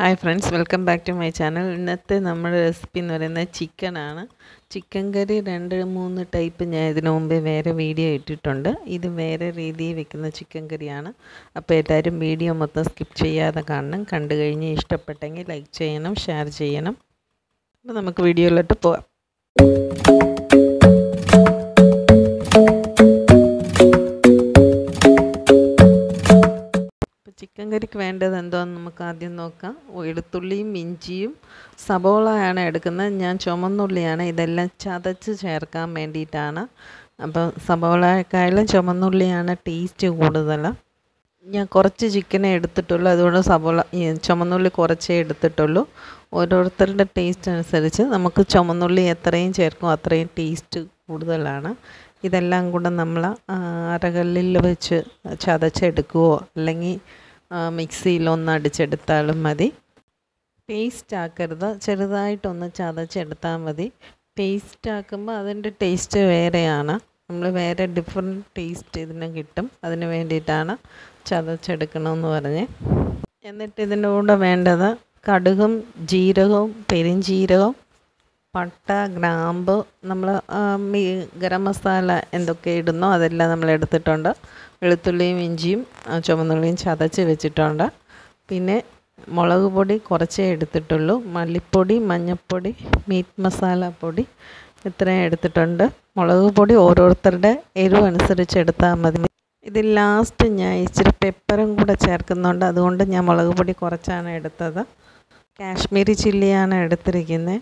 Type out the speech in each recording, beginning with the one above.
hi friends welcome back to my channel ഇന്നത്തെ നമ്മുടെ recipe എന്ന് പറയുന്നത് ചിക്കനാണ് ചിക്കൻ കറി രണ്ട് മൂന്ന് ടൈപ്പ് ഞാൻ ഇതിനു മുമ്പേ വേറെ വീഡിയോ ഇട്ടിട്ടുണ്ട് ഇത് വേറെ രീതിയിൽ വെക്കുന്ന ചിക്കൻ കറിയാണ് അപ്പോൾ എല്ലാവരും വീഡിയോ മൊത്തം സ്കിപ്പ് ചെയ്യാതെ കാണണം കണ്ടു കഴിഞ്ഞ് ഇഷ്ടപ്പെട്ടെങ്കിൽ ലൈക്ക് ചെയ്യണം ഷെയർ ചെയ്യണം അപ്പോൾ നമുക്ക് വീഡിയോയിലോട്ട് പോവാം ചിക്കൻ കറിക്ക് വേണ്ടത് എന്തോന്ന് നമുക്ക് ആദ്യം നോക്കാം വെളുത്തുള്ളിയും ഇഞ്ചിയും സബോളയാണ് എടുക്കുന്നത് ഞാൻ ചുമന്നുള്ളിയാണ് ഇതെല്ലാം ചതച്ച് ചേർക്കാൻ വേണ്ടിയിട്ടാണ് അപ്പോൾ സബോളക്കായാലും ചുമന്നുള്ളിയാണ് ടേസ്റ്റ് കൂടുതൽ ഞാൻ കുറച്ച് ചിക്കനെ എടുത്തിട്ടുള്ളൂ അതുകൊണ്ട് സബോള ചുമന്നുള്ളി കുറച്ചേ എടുത്തിട്ടുള്ളൂ ഓരോരുത്തരുടെ ടേസ്റ്റ് അനുസരിച്ച് നമുക്ക് ചുമന്നുള്ളി എത്രയും ചേർക്കും അത്രയും ടേസ്റ്റ് കൂടുതലാണ് ഇതെല്ലാം കൂടെ നമ്മൾ അരകല്ലിൽ വെച്ച് ചതച്ചെടുക്കുകയോ അല്ലെങ്കിൽ മിക്സിയിലൊന്ന് അടിച്ചെടുത്താലും മതി പേസ്റ്റ് ആക്കരുത് ചെറുതായിട്ടൊന്ന് ചതച്ചെടുത്താൽ മതി പേസ്റ്റ് ആക്കുമ്പോൾ അതിൻ്റെ ടേസ്റ്റ് വേറെയാണ് നമ്മൾ വേറെ ഡിഫറെൻറ്റ് ടേസ്റ്റ് ഇതിന് കിട്ടും അതിന് വേണ്ടിയിട്ടാണ് ചതച്ചെടുക്കണമെന്ന് പറഞ്ഞ് എന്നിട്ട് ഇതിൻ്റെ കൂടെ വേണ്ടത് കടുകും ജീരകവും പെരിഞ്ജീരകവും പട്ട ഗ്രാമ്പ് നമ്മൾ മീ ഗരം മസാല എന്തൊക്കെ ഇടുന്നോ അതെല്ലാം നമ്മൾ എടുത്തിട്ടുണ്ട് വെളുത്തുള്ളിയും ഇഞ്ചിയും ചുവന്നുള്ളിയും ചതച്ച് വെച്ചിട്ടുണ്ട് പിന്നെ മുളക് പൊടി കുറച്ചേ എടുത്തിട്ടുള്ളൂ മല്ലിപ്പൊടി മഞ്ഞൾപ്പൊടി മീറ്റ് മസാല പൊടി ഇത്രയും എടുത്തിട്ടുണ്ട് മുളക് പൊടി ഓരോരുത്തരുടെ എരിവ് അനുസരിച്ച് എടുത്താൽ മതി ഇതിൽ ലാസ്റ്റ് ഞാൻ ഇച്ചിരി പെപ്പറും കൂടെ ചേർക്കുന്നുണ്ട് അതുകൊണ്ട് ഞാൻ മുളക് പൊടി കുറച്ചാണ് എടുത്തത് കാശ്മീരി ചില്ലിയാണ് എടുത്തിരിക്കുന്നത്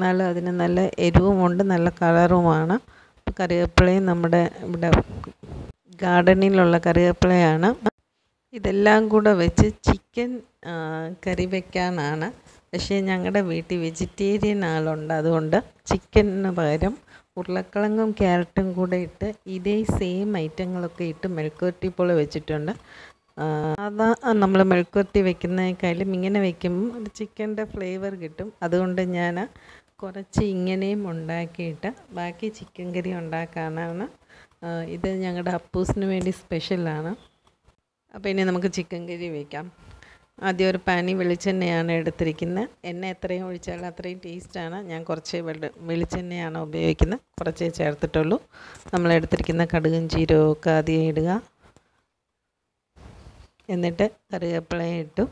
നല്ല അതിന് നല്ല എരിവുമുണ്ട് നല്ല കളറുമാണ് കറിവേപ്പിലയും നമ്മുടെ ഇവിടെ ഗാർഡനിലുള്ള കറിവേപ്പിലയാണ് ഇതെല്ലാം കൂടെ വെച്ച് ചിക്കൻ കറി വയ്ക്കാനാണ് പക്ഷേ ഞങ്ങളുടെ വീട്ടിൽ വെജിറ്റേറിയൻ ആളുണ്ട് അതുകൊണ്ട് ചിക്കനിന് പകരം ഉരുളക്കിഴങ്ങും ക്യാരറ്റും കൂടെ ഇട്ട് ഇതേ സെയിം ഐറ്റങ്ങളൊക്കെ ഇട്ട് മെഴുക്കുവരട്ടി പോലെ വെച്ചിട്ടുണ്ട് അതാ നമ്മൾ മെഴുക്കുവരട്ടി വെക്കുന്നതിനേക്കാളും ഇങ്ങനെ വെക്കുമ്പം ഒരു ചിക്കൻ്റെ ഫ്ലേവർ കിട്ടും അതുകൊണ്ട് ഞാൻ കുറച്ച് ഇങ്ങനെയും ഉണ്ടാക്കിയിട്ട് ബാക്കി ചിക്കൻ കറി ഉണ്ടാക്കാനാണ് ഇത് ഞങ്ങളുടെ അപ്പൂസിന് വേണ്ടി സ്പെഷ്യലാണ് അപ്പോൾ ഇനി നമുക്ക് ചിക്കൻ കറി വയ്ക്കാം ആദ്യം ഒരു പാനി വെളിച്ചെണ്ണയാണ് എടുത്തിരിക്കുന്നത് എണ്ണ എത്രയും ഒഴിച്ചാൽ അത്രയും ടേസ്റ്റാണ് ഞാൻ കുറച്ച് വെളിച്ചെണ്ണയാണ് ഉപയോഗിക്കുന്നത് കുറച്ചേ ചേർത്തിട്ടുള്ളൂ നമ്മൾ എടുത്തിരിക്കുന്ന കടുകും ജീരകമൊക്കെ ആദ്യം ഇടുക എന്നിട്ട് കറിവേപ്പില ഇട്ടു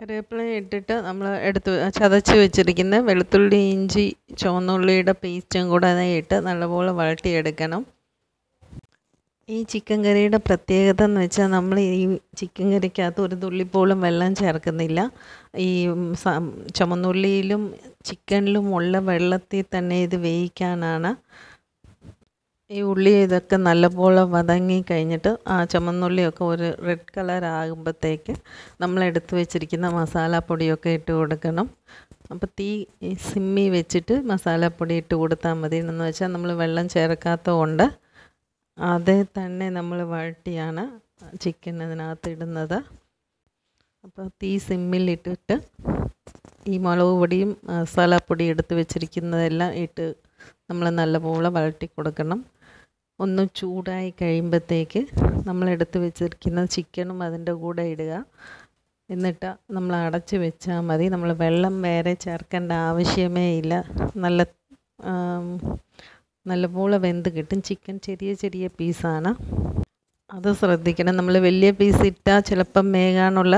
കറിവേപ്പില ഇട്ടിട്ട് നമ്മൾ എടുത്ത് ചതച്ച് വെച്ചിരിക്കുന്ന വെളുത്തുള്ളി ഇഞ്ചി ചുവന്നുള്ളിയുടെ പേസ്റ്റും കൂടെ ഇട്ട് നല്ലപോലെ വളട്ടിയെടുക്കണം ഈ ചിക്കൻ കറിയുടെ പ്രത്യേകത എന്ന് വെച്ചാൽ നമ്മൾ ഈ ചിക്കൻ കറിക്കകത്ത് ഒരു തുള്ളിപ്പോളും വെള്ളം ചേർക്കുന്നില്ല ഈ ചുമന്നുള്ളിയിലും ചിക്കനിലും ഉള്ള വെള്ളത്തിൽ തന്നെ ഇത് വേവിക്കാനാണ് ഈ ഉള്ളി ഇതൊക്കെ നല്ലപോലെ വതങ്ങി കഴിഞ്ഞിട്ട് ആ ചുമന്നുള്ളിയൊക്കെ ഒരു റെഡ് കളർ ആകുമ്പോഴത്തേക്ക് നമ്മൾ എടുത്തു വെച്ചിരിക്കുന്ന മസാലപ്പൊടിയൊക്കെ ഇട്ട് കൊടുക്കണം അപ്പോൾ തീ സിമ്മി വെച്ചിട്ട് മസാലപ്പൊടി ഇട്ട് കൊടുത്താൽ മതി എന്ന് വെച്ചാൽ നമ്മൾ വെള്ളം ചേർക്കാത്തതുകൊണ്ട് അതേ തന്നെ നമ്മൾ വഴട്ടിയാണ് ചിക്കൻ അതിനകത്ത് ഇടുന്നത് അപ്പോൾ തീ സിമ്മിലിട്ടിട്ട് ഈ മുളക് പൊടിയും മസാലപ്പൊടി എടുത്ത് വെച്ചിരിക്കുന്നതെല്ലാം ഇട്ട് നമ്മൾ നല്ലപോലെ വഴട്ടി കൊടുക്കണം ഒന്ന് ചൂടായി കഴിയുമ്പോഴത്തേക്ക് നമ്മൾ എടുത്ത് വെച്ചിരിക്കുന്ന ചിക്കനും അതിൻ്റെ കൂടെ ഇടുക എന്നിട്ട് നമ്മൾ അടച്ച് വെച്ചാൽ മതി നമ്മൾ വെള്ളം വേറെ ചേർക്കേണ്ട ആവശ്യമേ ഇല്ല നല്ല നല്ലപോലെ വെന്ത് കിട്ടും ചിക്കൻ ചെറിയ ചെറിയ പീസാണ് അത് ശ്രദ്ധിക്കണം നമ്മൾ വലിയ പീസ് ഇട്ടാൽ ചിലപ്പം മേകാനുള്ള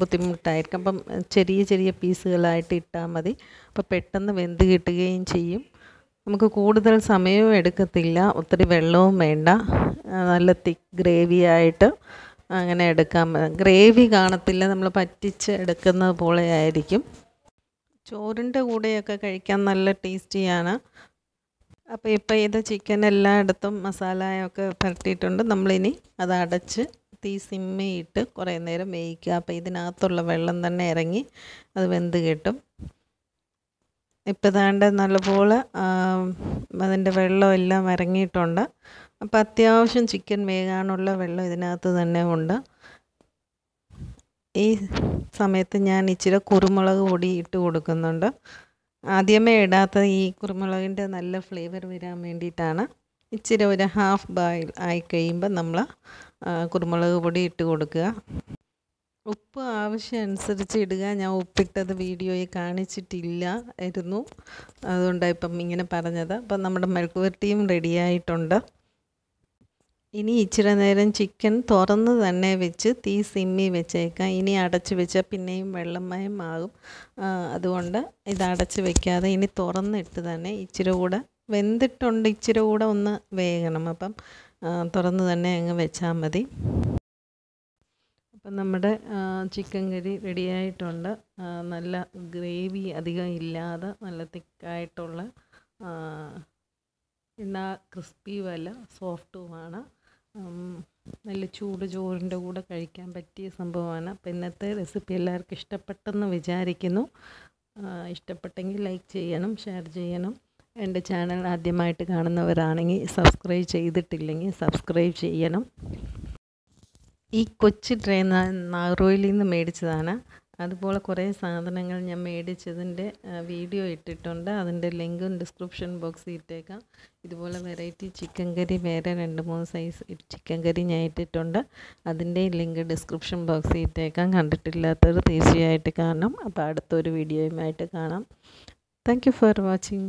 ബുദ്ധിമുട്ടായിരിക്കും അപ്പം ചെറിയ ചെറിയ പീസുകളായിട്ട് ഇട്ടാൽ മതി അപ്പോൾ പെട്ടെന്ന് വെന്ത് കിട്ടുകയും ചെയ്യും നമുക്ക് കൂടുതൽ സമയവും എടുക്കത്തില്ല ഒത്തിരി വെള്ളവും വേണ്ട നല്ല തിക്ക് ഗ്രേവി ആയിട്ട് അങ്ങനെ എടുക്കാം ഗ്രേവി കാണത്തില്ല നമ്മൾ പറ്റിച്ച് എടുക്കുന്നത് പോലെ ആയിരിക്കും ചോറിൻ്റെ കൂടെയൊക്കെ കഴിക്കാൻ നല്ല ടേസ്റ്റിയാണ് അപ്പോൾ ഇപ്പോൾ ഇത് ചിക്കൻ എല്ലായിടത്തും മസാലയൊക്കെ പുരട്ടിയിട്ടുണ്ട് നമ്മളിനി അത് അടച്ച് തീ സിമ്മയിട്ട് കുറേ നേരം വേവിക്കുക അപ്പോൾ ഇതിനകത്തുള്ള വെള്ളം തന്നെ ഇറങ്ങി അത് വെന്ത് കിട്ടും ഇപ്പം ദാണ്ട് നല്ലപോലെ അതിൻ്റെ വെള്ളമെല്ലാം ഇറങ്ങിയിട്ടുണ്ട് അപ്പം അത്യാവശ്യം ചിക്കൻ വേകാനുള്ള വെള്ളം ഇതിനകത്ത് തന്നെ ഉണ്ട് ഈ സമയത്ത് ഞാൻ ഇച്ചിരി കുരുമുളക് പൊടി ഇട്ട് കൊടുക്കുന്നുണ്ട് ആദ്യമേ ഇടാത്ത ഈ കുരുമുളകിൻ്റെ നല്ല ഫ്ലേവർ വരാൻ വേണ്ടിയിട്ടാണ് ഇച്ചിരി ഒരു ഹാഫ് ബോയിൽ ആയി കഴിയുമ്പോൾ നമ്മൾ കുരുമുളക് പൊടി ഇട്ട് കൊടുക്കുക ഉപ്പ് ആവശ്യമനുസരിച്ച് ഇടുക ഞാൻ ഉപ്പിട്ടത് വീഡിയോയിൽ കാണിച്ചിട്ടില്ല ആയിരുന്നു അതുകൊണ്ടാണ് ഇപ്പം ഇങ്ങനെ പറഞ്ഞത് അപ്പം നമ്മുടെ മെഴുക്കുവരട്ടിയും റെഡിയായിട്ടുണ്ട് ഇനി ഇച്ചിരി നേരം ചിക്കൻ തുറന്ന് തന്നെ വെച്ച് തീ സിമ്മി വെച്ചേക്കാം ഇനി അടച്ച് വെച്ചാൽ പിന്നെയും വെള്ളമയം ആകും അതുകൊണ്ട് ഇത് അടച്ച് വെക്കാതെ ഇനി തുറന്നിട്ട് തന്നെ ഇച്ചിരി കൂടെ വെന്തിട്ടുണ്ട് ഇച്ചിരി കൂടെ ഒന്ന് വേകണം അപ്പം തുറന്ന് തന്നെ അങ്ങ് വെച്ചാൽ മതി അപ്പം നമ്മുടെ ചിക്കൻ കറി റെഡിയായിട്ടുണ്ട് നല്ല ഗ്രേവി അധികം ഇല്ലാതെ നല്ല തിക്കായിട്ടുള്ള എന്നാ ക്രിസ്പിയുമല്ല സോഫ്റ്റുമാണ് നല്ല ചൂട് ചോറിൻ്റെ കൂടെ കഴിക്കാൻ പറ്റിയ സംഭവമാണ് അപ്പം ഇന്നത്തെ റെസിപ്പി എല്ലാവർക്കും ഇഷ്ടപ്പെട്ടെന്ന് വിചാരിക്കുന്നു ഇഷ്ടപ്പെട്ടെങ്കിൽ ലൈക്ക് ചെയ്യണം ഷെയർ ചെയ്യണം എൻ്റെ ചാനൽ ആദ്യമായിട്ട് കാണുന്നവരാണെങ്കിൽ സബ്സ്ക്രൈബ് ചെയ്തിട്ടില്ലെങ്കിൽ സബ്സ്ക്രൈബ് ചെയ്യണം ഈ കൊച്ചു ട്രെയിൻ നാറോയിൽ നിന്ന് മേടിച്ചതാണ് അതുപോലെ കുറേ സാധനങ്ങൾ ഞാൻ മേടിച്ചതിൻ്റെ വീഡിയോ ഇട്ടിട്ടുണ്ട് അതിൻ്റെ ലിങ്കും ഡിസ്ക്രിപ്ഷൻ ബോക്സിൽ ഇട്ടേക്കാം ഇതുപോലെ വെറൈറ്റി ചിക്കൻ കറി വേറെ രണ്ട് മൂന്ന് സൈസ് ചിക്കൻ കറി ഞാൻ ഇട്ടിട്ടുണ്ട് അതിൻ്റെ ലിങ്ക് ഡിസ്ക്രിപ്ഷൻ ബോക്സിൽ ഇട്ടേക്കാം കണ്ടിട്ടില്ലാത്തവർ തീർച്ചയായിട്ട് കാണണം അപ്പോൾ അടുത്തൊരു വീഡിയോയുമായിട്ട് കാണാം താങ്ക് ഫോർ വാച്ചിങ്